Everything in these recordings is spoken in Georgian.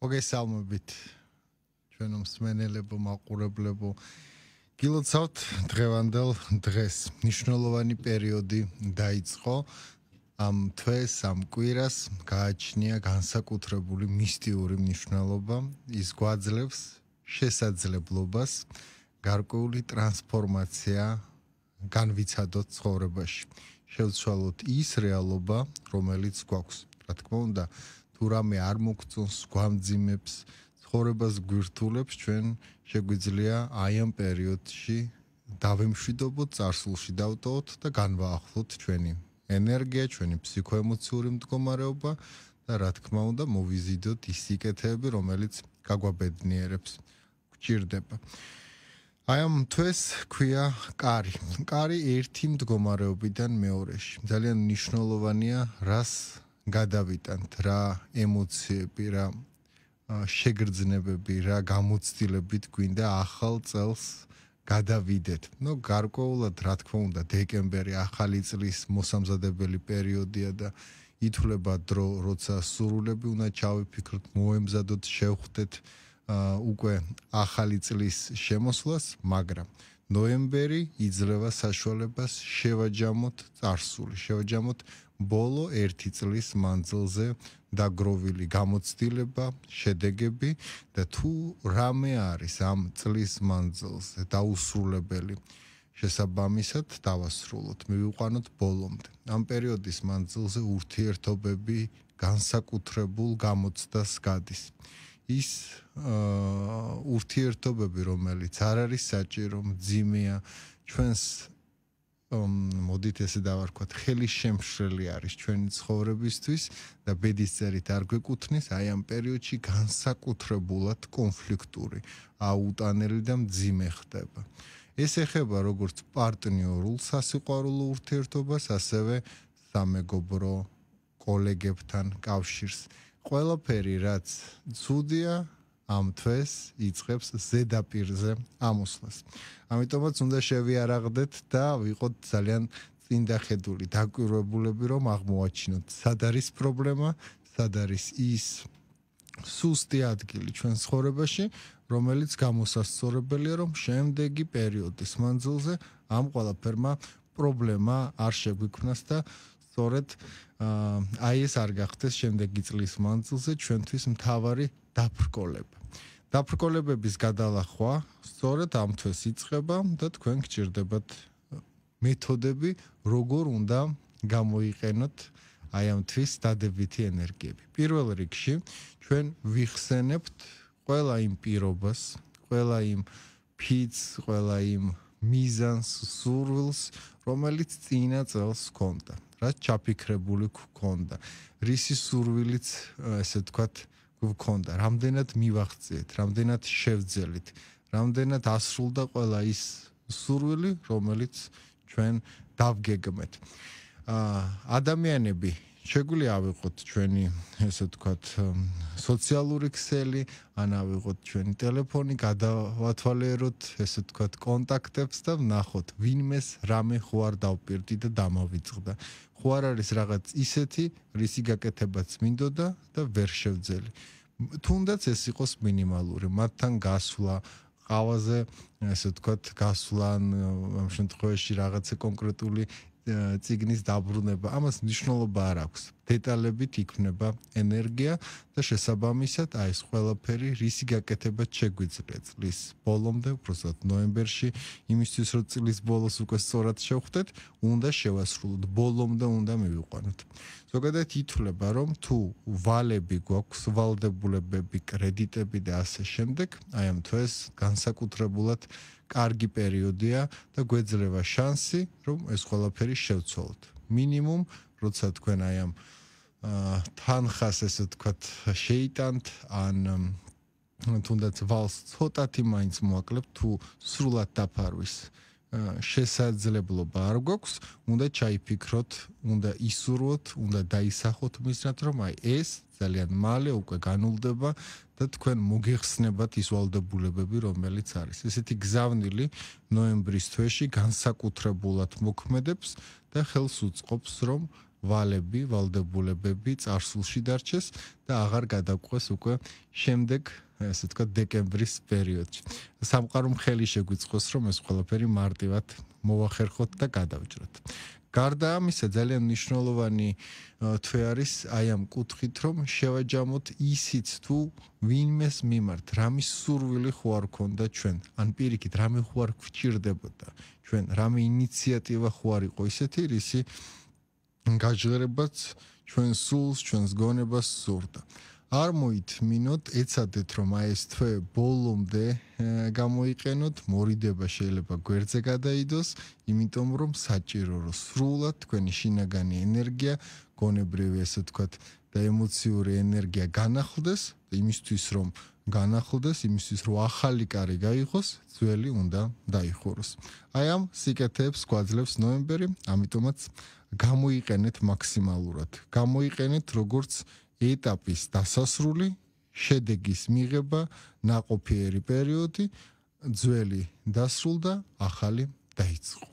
მოგესალმებით ჩვენო მსმენელებო მაყურებლებო გილოცავთ დღევანდელ დღეს ნიშნолоვანი პერიოდი დაიწყო ამ თვეს ამ კვირას გააჩნია განსაკუთრებული მისტიური მნიშვნელობა ის გვაძლევს შესაძლებლობას გარკვეული ტრანსფორმაცია განვიცადოთ ცხოვრებაში შევცვალოთ ის რეალობა რომელიც გვაქვს რა თქმა უნდა თუ რამე არ მოგწონს გვამძიმებს ცხოვრებას გვირთულებს ჩვენ შეგვიძლია აი ამ პერიოდში დავემშვიდობოთ წარსულში დავტოვოთ და განვაახლოთ ჩვენი ენერგია ჩვენი ფსიქოემოციური მდგომარეობა და რა თქმა უნდა მოვიზიდოთ ის სიკეთეები რომელიც გაგვაბედნიერებს გჭირდება აი ამ თვეს ქვია კარი. კარი ერთი მდგომარეობიდან მეორეში. ძალიან მნიშვნელოვანია, რას გადავიტანთ რა ემოციები, რა შეგრძნებები, რა გამოცდილები გვინდა ახალ წელს გადავიდეთ. ნუ გარკვეულად რა თქმა უნდა დეკემბერი ახალი წლის მოსამზადებელი პერიოდია და ითולה დრო როცა სურულები უნდა ჩავიფიქროთ, მოემზადოთ, შევხვდეთ უკვე ახალი წლის შემოსვლას, მაგრამ ნოემბერი იძლევა საშუალებას შევაჯამოთ წარსული, შევაჯამოთ ბოლო 1 წლის მანძილზე დაგროვილი გამოცდილება, შედეგები და თუ რამე არის ამ წლის მანძილზე დაუსრულებელი შესაბამისად დავასრულოთ, მივიყვანოთ ბოლომდე. ამ პერიოდის მანძილზე ურთიერთობები განსაკუთრებულ გამოცდას გადის. ის აა ურთიერთობები, რომელიც არ არის საჭირო, ძიმეა, ჩვენს ამ მოდით ესე დავარქვათ, ხელი შემშრელი არის ჩვენი ცხოვრებისთვის და ბედისწერით არ გვეკუთნის აი ამ პერიოდში განსაკუთრებულად კონფლიქტური, აუტანელი და ძიმე ხდება. ეს ეხება როგორც პარტნიორულ სასიყვარულო ურთიერთობას, ასევე სამეგობრო კოლეგებთან, კავშირს. ყველაფერი რაც ცუდია ამ თვეს იწખებს ზედაპირზე ამოსვლას. ამიტომაც უნდა შევიარაღდეთ და ვიყოთ ძალიან წინდახედული, დაკვირვებულები რომ აღმოაჩინოთ სად არის პრობლემა, სად არის ის სუსტი ადგილი ჩვენ ცხოვრებაში, რომელიც გამოსასწორებელია რომ შემდეგი პერიოდის მანძილზე ამ ყველაფერმა პრობლემა არ შეგვიქმნას და სწორედ აი ეს არ გახდეს შემდეგი წლის მანძილზე ჩვენთვის მთავარი დაფრკოლება. დაფრკოლებების გადალახვა სწორედ ამ თვეს იწყება და თქვენ გჭირდებათ მეთოდები, როგორ უნდა გამოიყენოთ აი ამ თვის დადებითი ენერგიები. პირველ რიგში ჩვენ ვიხსენებთ ყველა იმ პირობას, ყველა იმ ფიც, ყველა იმ მიზანს, სურვილს, რომელიც წინა წელს ჰქონდა, რა ჩაფიქრებული ჰქონდა, რისი სურვილიც, ესე ვთქვათ, გვქონდა, რამდენად მივაღწიეთ, რამდენად შევძელით, რამდენად ასრულდა ყველა ის სურვილი, რომელიც ჩვენ დავგეგმეთ. ა ადამიანები შეგვიძლია ავიღოთ ჩვენი ესე ვთქვათ სოციალური ქსელი, ან ავიღოთ ჩვენი ტელეფონი, გადავათვალიეროთ ესე ვთქვათ კონტაქტებს და ვნახოთ ვინმეს რამე ხო არ დაუპირდი და დამავიწყდა. ხო არ არის რაღაც ისეთი, რისი გაკეთებაც მინდოდა და ვერ შევძელი. თუნდაც ეს იყოს მინიმალური, მათთან გასვლა ყავაზე, ესე ვთქვათ, გასვლა ამ შემთხვევაში რაღაცა კონკრეტული ციგნის დაბრუნება ამას მნიშვნელობა არ აქვს დეტალებით იქმნება ენერგია და შესაბამისად აი ეს ყველაფერი რისი გაკეთებაც შეგვიძლია წლის ბოლომდე, უბრალოდ ნოემბერში, იმისთვის რომ წლის ბოლოს უკვე სწორად შევხვდეთ, უნდა შევასრულოთ ბოლომდე უნდა მივიყვანოთ. ზოგადად ითვლება, რომ თუ ვალები გვაქვს, ვალდებულებები, კრედიტები და ასე შემდეგ, აი ამ თვეს განსაკუთრებულად კარგი პერიოდია და გვეძლება შანსი, რომ ეს ყველაფერი შევცვალოთ. მინიმუმ როცა თქვენ აი ამ თანხას ესე ვთქვათ შეიტანთ ან თუნდაც ვალს ცოტათი მაინც მოაკლებ თუ სრულად დაფარვის შესაძლებლობა არ გვაქვს, უნდა ჩაიფიქროთ, უნდა ისურვოთ, უნდა დაისახოთ მისრად, რომ აი ეს ძალიან მალე უკვე განულდება და თქვენ მოგეხსნებათ ის ვალდებულებები, რომელიც არის. ესეთი გზავნილი ნოემბრის თვეში განსაკუთრებულად მოქმედებს და ხელს უწყობს, რომ ვალები, ვალდებულებები წარსულში დარჩეს და აღარ გადაგყვეს უკვე შემდეგ ასე თქვა დეკემბრის პერიოდში. სამყარომ ხელი შეგვიწყოს, რომ ეს ყველაფერი მარტივად მოახერხოთ და გადავჭროთ. გარდა ამისა, ძალიან მნიშვნელოვანი თვე არის აი ამ კუთხით, რომ შევაჯამოთ ისიც თუ ვინმეს მიმართ, რამის სურვილი ხო არ ქონდა ჩვენ, ან პირიქით, რამე ხო არ გვჭირდებოდა ჩვენ, რამე ინიციატივა ხო არ იყო ისეთი, რისი გაჟღერებაც ჩვენ სულს ჩვენს გონებას სურდა არ მოითმინოთ ეცადეთ რომ აი ეს თვე ბოლომდე გამოიყენოთ მორიდება შეიძლება გვერდზე გადაიდოს იმიტომ რომ საჭირო რომ სრულად თქვენი შინაგანი ენერგია გონებრივი ესე ვთქვათ და ემოციური ენერგია განახლდეს იმისთვის რომ განახლდეს იმისთვის რომ ახალი კარი გაიღოს ძველი უნდა დაიხუროს აი ამ სიკეთებს გვაძლევს ნოემბერი ამიტომაც გამოიყენეთ მაქსიმალურად. გამოიყენეთ როგორც ეტაპის დასასრული, შედეგის მიღება, ناقოფიერი პერიოდი, ძველი დასრულდა, ახალი დაიწყო.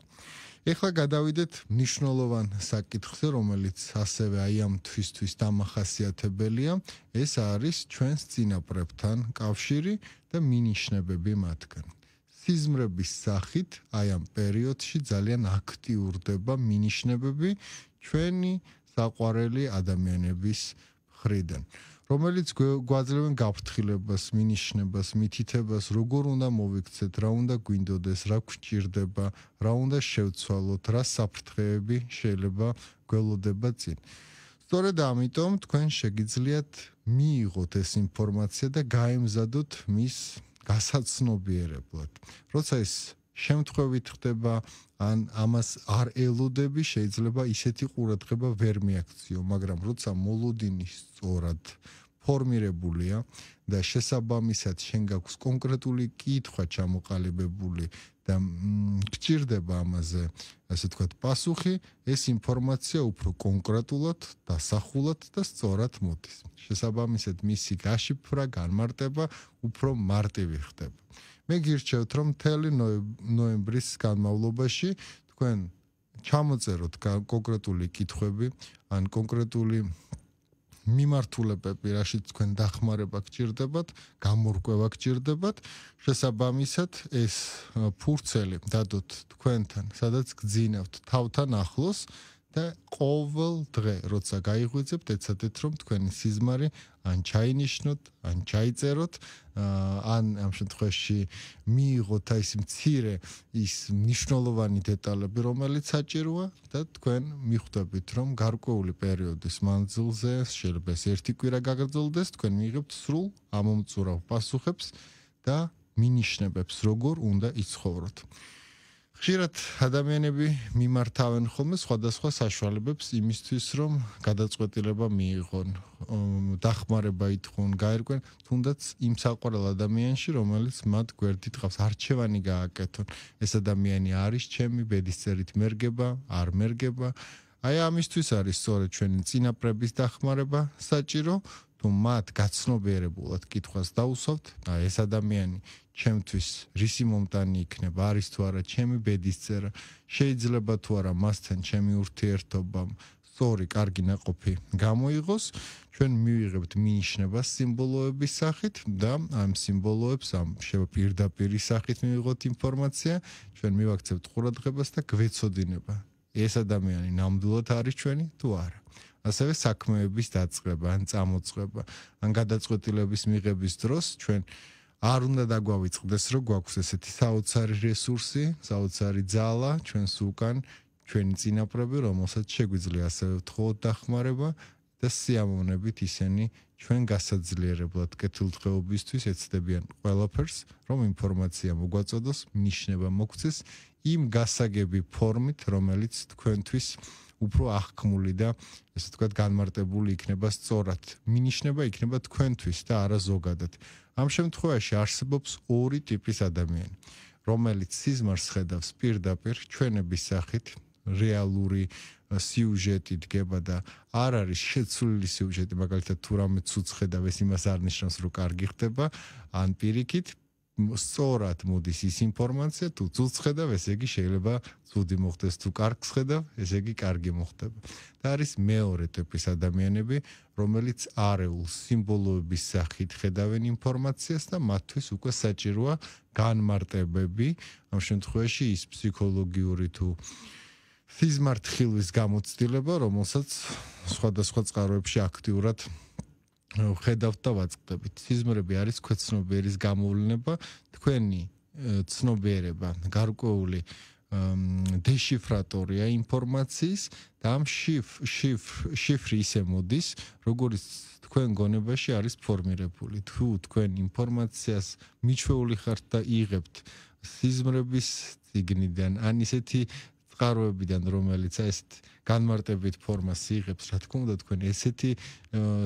ეხლა გადავიდეთ მნიშვნელოვან საკითხზე, რომელიც ასევე აი ამ თვისთვის დამახასიათებელია. ეს არის ჩვენს ძინაპრებთან კავშირი და მინიშნებები მათგან. ფიზმრების სახით აი ამ პერიოდში ძალიან აქტიურდება მინიშნებები ჩვენი საყვარელი ადამიანების ხრიდან რომელიც გვაძლევენ გაფრთხილებას, მინიშნებას, მითითებას, როგორ უნდა მოვიქცეთ, რა უნდა გვინდოდეს, რა გვჭირდება, რა უნდა შევცვალოთ, რა საფრთხეები შეიძლება გველოდება წინ. სწორედ ამიტომ თქვენ შეგიძლიათ მიიღოთ ეს ინფორმაცია და გაემზადოთ მის გასაცნობიერებლად. როცა ეს შემთხვევით ხდება, ან ამას არ ელოდები, შეიძლება ისეთი ყურადღება ვერ მიაქციო, მაგრამ როცა მოლოდინი სწორად ფორმირებულია და შესაბამისად შენ გაქვს კონკრეტული კითხვა ჩამოყალიბებული და გჭირდება ამაზე ასე თქვა პასუხი, ეს ინფორმაცია უფრო კონკრეტულად და სახულად და სწორად მოდის. შესაბამისად, მისი გაშიფრა, განმარტება უფრო მარტივი ხდება. მე გირჩევთ, რომ თელი ნოემბრის განმავლობაში თქვენ ჩამოწეროთ კონკრეტული კითხვები ან კონკრეტული მიმართულებები, რაშიც თქვენ დახმარება გჭირდებათ, გამორკვევა გჭირდებათ, შესაბამისად ეს ფურცელი დადოთ თქვენთან, სადაც გძინავთ თავთან ახლოს. და ყოველ დღე როცა გაიღვიძებთ ეცადეთ რომ თქვენი სიზმარი ან ჩაინიშნოთ ან ჩაიწეროთ ან ამ შემთხვევაში მიიღოთ აი ეს მცირე ის მნიშვნელოვანი დეტალები რომელიც საჭიროა და თქვენ მიხვდებით რომ გარკვეული პერიოდის მანძილზე შეიძლება ეს ერთი კვირა გაგრძელდეს თქვენ მიიღებთ სრულ ამომწურავ პასუხებს და მინიშნებებს როგორ უნდა იცხოვროთ ხშირად ადამიანები მიმართავენ ხოლმე სხვადასხვა საშუალებებს იმისთვის, რომ გადაწყვეტილება მიიღონ, დახმარება ითხოვონ, გაერკვენ, თუნდაც იმ საყვარელ ადამიანში, რომელიც მათ გვერდით ყავს, არჩევანი გააკეთონ. ეს ადამიანი არის ჩემი ბედისწერით მერგება, არ მერგება. აი ამისთვის არის სწორედ ჩვენი წინაპრების დახმარება საჭირო, თუ მათ გაცნობიერებულად კითხვას დაუსვათ, ეს ადამიანი ჩემთვის რისი მომტანი იქნება, არის თუ არა ჩემი ბედის წერა, შეიძლება თუ არა მასთან ჩემი ურთიერთობა, სწორი კარგი ნაკოფი გამოიღოს, ჩვენ მივიღებთ მინიშნებას სიმბოლოების სახით და ამ სიმბოლოებს ამ პირდაპირი სახით მივიღოთ ინფორმაცია, ჩვენ მივაქცევთ ყურადღებას და გვეცოდინება ეს ადამიანი ნამდვილად არის ჩვენი თუ არა ასევე საქმეების დაწყება ან წამოწყება ან გადაწყვეტილების მიღების დროს ჩვენ არ უნდა დაგვავიწყდეს რომ გვაქვს ესეთი საოცარი რესურსი საოცარი ძალა ჩვენს უკან ჩვენი წინაპრები რომელსაც შეგვიძლია ასევე თხოვ დახმარება და სიამოვნებით ისინი ჩვენ გასაძლიერებლად კეთილდღეობისთვის ეცდებიან ყველაფერს, რომ ინფორმაცია მოგვაწოდოს, ნიშნება მოგცეს იმ გასაგები ფორმით, რომელიც თქვენთვის უფრო აღქმული და ესე ვთქვათ განმარტებული იქნება სწორად. მინიშნება იქნება თქვენთვის და არა ზოგადად. ამ შემთხვევაში არსებობს ორი ტიპის ადამიანი, რომელიც სიზმარს ხედავს პირდაპირ ჩვენების სახით რეალური э, სიუჟეტი დგება და არ არის შეცვლილი სიუჟეტი, მაგალითად თუ რამე ცუცხე და ეს იმას არნიშნავს, რომ კარგი ხდება, ან პირიქით სწორად მოდის ის ინფორმაცია, თუ ცუცხე და ეს იგი შეიძლება ცუდი მოხდეს, თუ კარგი ხდება, ეს იგი კარგი მოხდება. და არის მეორე ტიპის ადამიანები, რომელიც არეულ სიმბოლოების სახით ხედავენ ინფორმაციას და მათთვის უკვე საჭიროა განმარტებები, ამ შემთხვევაში ის ფსიქოლოგიური თუ ფიზმართხილვის გამოცდილება, რომელსაც სხვადასხვა წყაროებში აქტიურად ხედავთ და ვაწყდებით. ფიზმრები არის ქვეცნობიერის გამოვლენა, თქვენი ცნობიერება, გარკვეული დეშიფრატორია ინფორმაციის და ამ შიფ შიფ შიფრი ისე მოდის, როგორც თქვენ გონებაში არის ფორმირებული. თუ თქვენ ინფორმაციას მიჩვეული ხართ და იღებთ სიზმრების ციგნიდან, ან ისეთი წყაროებიდან რომელიც ესეთ განმარტებით ფორმას იღებს, რა თქმა უნდა, თქვენ ესეთი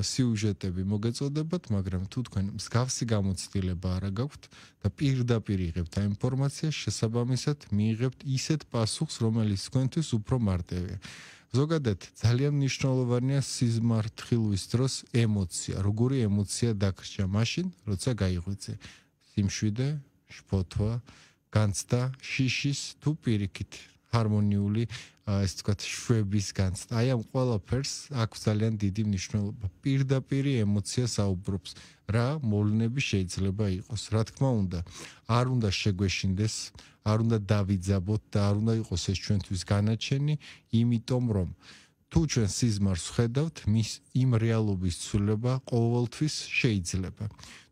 სიუჟეტები მოგეწოდებათ, მაგრამ თუ თქვენ მსგავსი გამოცდილება არ აქვთ და პირდაპირ იღებთ ამ ინფორმაციას, შესაბამისად მიიღებთ ისეთ პასუხს, რომელიც თქვენთვის უფრო მარტივია. ზოგადად ძალიან მნიშვნელოვანია სიზმართლის დროს ემოცია, როგორი ემოცია დაგრჩა მაშინ, როცა გაიღვიძე. სიმშვიდე, შფოთვა, განცდა, შიშის თუ პირიქით. ჰარმონიული ეს თქვა შვების განცდა. აი ამ ყველაფერს აქვს ძალიან დიდი მნიშვნელობა. პირდაპირ ემოცია საუბრობს რა მოვლენები შეიძლება იყოს. რა თქმა უნდა, არ უნდა შეგვეშინდეს, არ უნდა დავიძაბოთ და არ უნდა იყოს ეს ჩვენთვის განაჩენი, იმიტომ რომ თუ ჩვენ სიზმარს ხედავთ, მის იმ რეალობის ცვლილება ყოველთვის შეიძლება.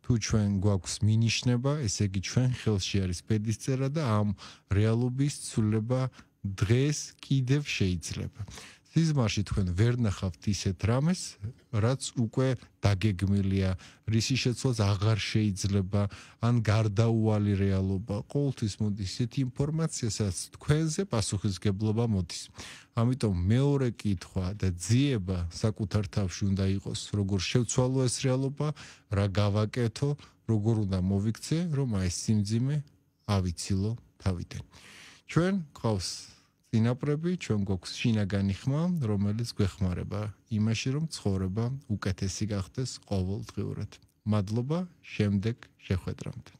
თუ ჩვენ გვაქვს მინიშნება, ესე იგი ჩვენ ხელში არის პედისწერა და ამ რეალობის ცვლილება დღეს კიდევ შეიძლება. სიზმარში თქვენ ვერ ნახავთ ისეთ რამეს, რაც უკვე დაგეგმილია, რისი შეცვლაც აღარ შეიძლება, ან გარდაუვალი რეალობა. ყოველთვის მოდი ისეთი ინფორმაცია, სადაც თქვენზე პასუხისგებლობა მოდის. ამიტომ მეორე კითხვა და ძიება საკუთარ თავში უნდა იყოს, როგორ შევცვალო ეს რეალობა, რა გავაკეთო, როგორ უნდა მოვიქცე, რომ აი სიმძიმე ავიცილო თავიდან. ჩვენ ყავს ძინაპრები, ჩვენ გვაქვს შინაგანი ხმა, რომელიც გვეხმარება იმაში, რომ ცხოვრება უკეთესი გახდეს ყოველდღიურად. მადლობა შემდეგ შეხვედრამდე.